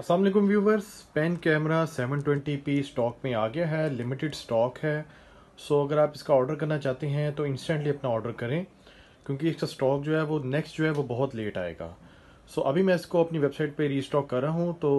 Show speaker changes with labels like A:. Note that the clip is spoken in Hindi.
A: Aslam viewers pen camera 720p stock में आ गया है लिमिटेड स्टॉक है सो अगर आप इसका ऑर्डर करना चाहते हैं तो इंस्टेंटली अपना ऑर्डर करें क्योंकि इसका स्टॉक जो है वो नेक्स्ट जो है वो बहुत लेट आएगा सो अभी मैं इसको अपनी वेबसाइट पे रीस्टॉक कर रहा हूँ तो